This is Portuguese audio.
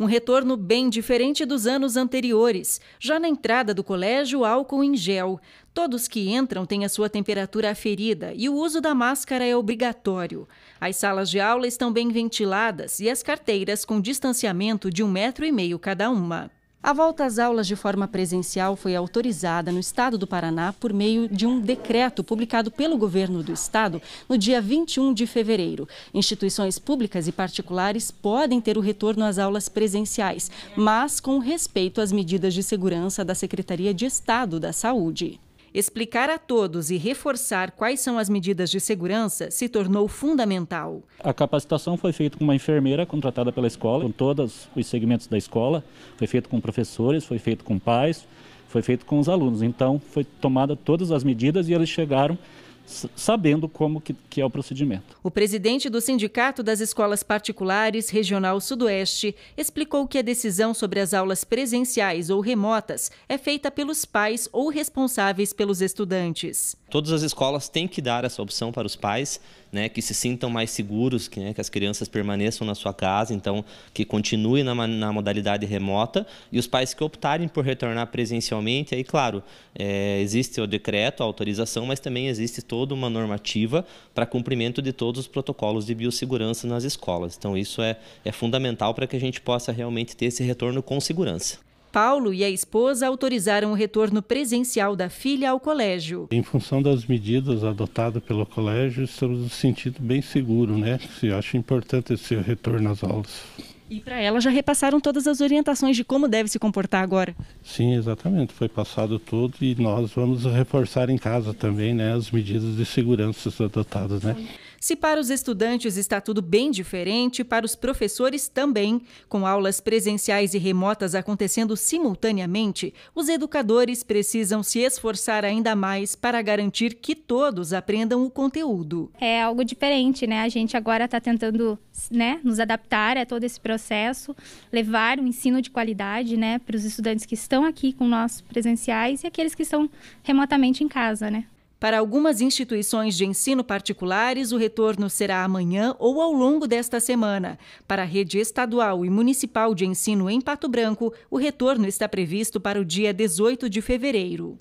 um retorno bem diferente dos anos anteriores. Já na entrada do colégio, álcool em gel. Todos que entram têm a sua temperatura aferida e o uso da máscara é obrigatório. As salas de aula estão bem ventiladas e as carteiras com distanciamento de um metro e meio cada uma. A volta às aulas de forma presencial foi autorizada no estado do Paraná por meio de um decreto publicado pelo governo do estado no dia 21 de fevereiro. Instituições públicas e particulares podem ter o retorno às aulas presenciais, mas com respeito às medidas de segurança da Secretaria de Estado da Saúde. Explicar a todos e reforçar quais são as medidas de segurança se tornou fundamental. A capacitação foi feita com uma enfermeira contratada pela escola, com todos os segmentos da escola, foi feito com professores, foi feito com pais, foi feito com os alunos. Então, foi tomada todas as medidas e eles chegaram sabendo como que, que, é o procedimento. O presidente do Sindicato das Escolas Particulares Regional Sudoeste explicou que a decisão sobre as aulas presenciais ou remotas é feita pelos pais ou responsáveis pelos estudantes todas as escolas têm que dar essa opção para os pais, né, que se sintam mais seguros, que, né, que as crianças permaneçam na sua casa, então que continue na, na, modalidade remota, e os pais que optarem por retornar presencialmente, aí claro, é, existe o decreto, a autorização, mas também existe toda uma normativa para cumprimento de todos os protocolos de biossegurança nas escolas. Então isso é, é fundamental para que a gente possa realmente ter esse retorno com segurança. Paulo e a esposa autorizaram o retorno presencial da filha ao colégio. Em função das medidas adotadas pelo colégio, estamos nos sentindo bem seguro, né? Se acha importante esse retorno às aulas. E para ela já repassaram todas as orientações de como deve se comportar agora? Sim, exatamente. Foi passado tudo e nós vamos reforçar em casa também, né, as medidas de segurança adotadas, né? Se para os estudantes está tudo bem diferente, para os professores também. Com aulas presenciais e remotas acontecendo simultaneamente, os educadores precisam se esforçar ainda mais para garantir que todos aprendam o conteúdo. É algo diferente, né? A gente agora está tentando né, nos adaptar a todo esse processo, levar um ensino de qualidade né, para os estudantes que estão aqui com nós presenciais e aqueles que estão remotamente em casa, né? Para algumas instituições de ensino particulares, o retorno será amanhã ou ao longo desta semana. Para a rede estadual e municipal de ensino em Pato Branco, o retorno está previsto para o dia 18 de fevereiro.